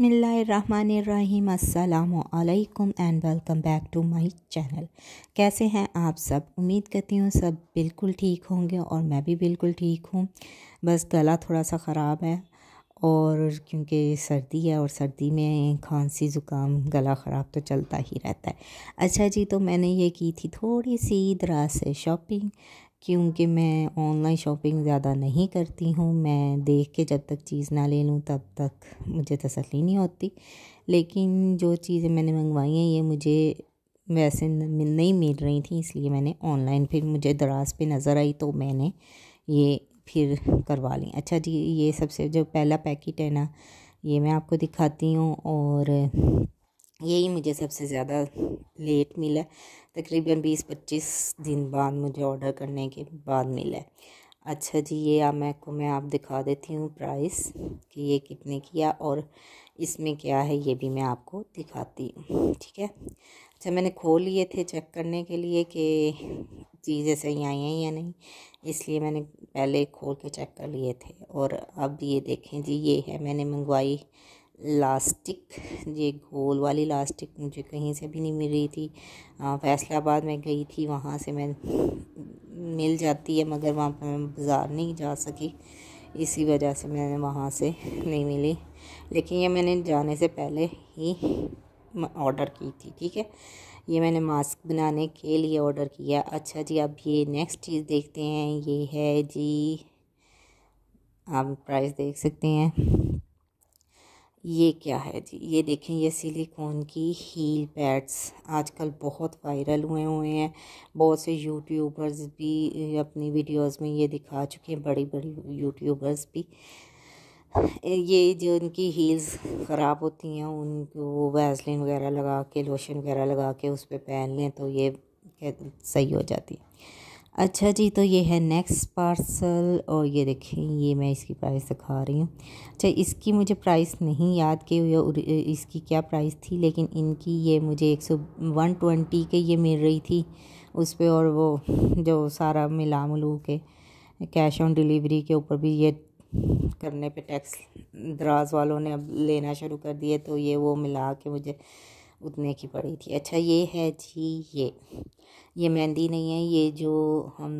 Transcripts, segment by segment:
बसमीम अल्लाम and welcome back to my channel कैसे हैं आप सब उम्मीद करती हूँ सब बिल्कुल ठीक होंगे और मैं भी बिल्कुल ठीक हूँ बस गला थोड़ा सा ख़राब है और क्योंकि सर्दी है और सर्दी में खांसी ज़ुकाम गला ख़राब तो चलता ही रहता है अच्छा जी तो मैंने ये की थी थोड़ी सी दराज से शॉपिंग क्योंकि मैं ऑनलाइन शॉपिंग ज़्यादा नहीं करती हूँ मैं देख के जब तक चीज़ ना ले लूँ तब तक मुझे तसली नहीं होती लेकिन जो चीज़ें मैंने मंगवाई हैं ये मुझे वैसे नहीं मिल रही थी इसलिए मैंने ऑनलाइन फिर मुझे दराज पे नज़र आई तो मैंने ये फिर करवा ली अच्छा जी ये सबसे जो पहला पैकेट है ना ये मैं आपको दिखाती हूँ और यही मुझे सबसे ज़्यादा लेट मिला तकरीबन बीस पच्चीस दिन बाद मुझे ऑर्डर करने के बाद मिला अच्छा जी ये आप मैं को मैं आप दिखा देती हूँ प्राइस कि ये कितने किया और इसमें क्या है ये भी मैं आपको दिखाती हूँ ठीक है अच्छा मैंने खोल लिए थे चेक करने के लिए कि चीज़ें सही आई हैं या नहीं इसलिए मैंने पहले खोल के चेक कर लिए थे और अब ये देखें जी ये है मैंने मंगवाई लास्टिक ये गोल वाली लास्टिक मुझे कहीं से भी नहीं मिल रही थी फैसलाबाद में गई थी वहाँ से मैं मिल जाती है मगर वहाँ पर मैं बाज़ार नहीं जा सकी इसी वजह से मैंने वहाँ से नहीं मिली लेकिन ये मैंने जाने से पहले ही ऑर्डर की थी ठीक है ये मैंने मास्क बनाने के लिए ऑर्डर किया अच्छा जी अब ये नेक्स्ट चीज़ देखते हैं ये है जी आप प्राइस देख सकते हैं ये क्या है जी ये देखें ये सिलिकॉन की हील पैड्स आजकल बहुत वायरल हुए हुए हैं बहुत से यूट्यूबर्स भी अपनी वीडियोस में ये दिखा चुके हैं बड़ी बड़ी यूट्यूबर्स भी ये जो उनकी हील्स ख़राब होती हैं उनको वैसलिन वगैरह लगा के लोशन वगैरह लगा के उस पर पहन लें तो ये सही हो जाती है अच्छा जी तो ये है नेक्स्ट पार्सल और ये देखें ये मैं इसकी प्राइस दिखा रही हूँ अच्छा इसकी मुझे प्राइस नहीं याद कि इसकी क्या प्राइस थी लेकिन इनकी ये मुझे एक सौ वन ट्वेंटी के ये मिल रही थी उस पर और वो जो सारा मिला मिलू के कैश ऑन डिलीवरी के ऊपर भी ये करने पे टैक्स दराज वालों ने अब लेना शुरू कर दिए तो ये वो मिला के मुझे उतने की पड़ी थी अच्छा ये है जी ये ये मेहंदी नहीं है ये जो हम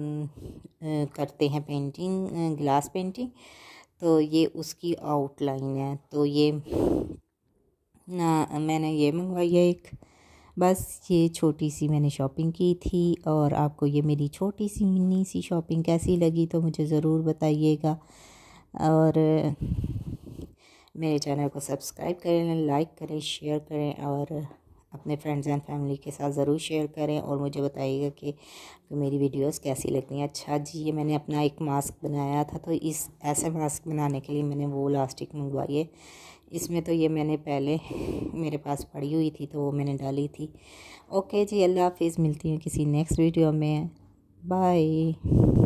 करते हैं पेंटिंग ग्लास पेंटिंग तो ये उसकी आउटलाइन है तो ये ना मैंने ये मंगवाई है एक बस ये छोटी सी मैंने शॉपिंग की थी और आपको ये मेरी छोटी सी मिनी सी शॉपिंग कैसी लगी तो मुझे ज़रूर बताइएगा और मेरे चैनल को सब्सक्राइब करें लाइक करें शेयर करें और अपने फ्रेंड्स एंड फैमिली के साथ ज़रूर शेयर करें और मुझे बताइएगा कि तो मेरी वीडियोस कैसी लगती हैं अच्छा जी ये मैंने अपना एक मास्क बनाया था तो इस ऐसे मास्क बनाने के लिए मैंने वो लास्टिक मंगवाई है इसमें तो ये मैंने पहले मेरे पास पड़ी हुई थी तो वो मैंने डाली थी ओके जी अल्लाह हाफिज़ मिलती हूँ किसी नेक्स्ट वीडियो में बाय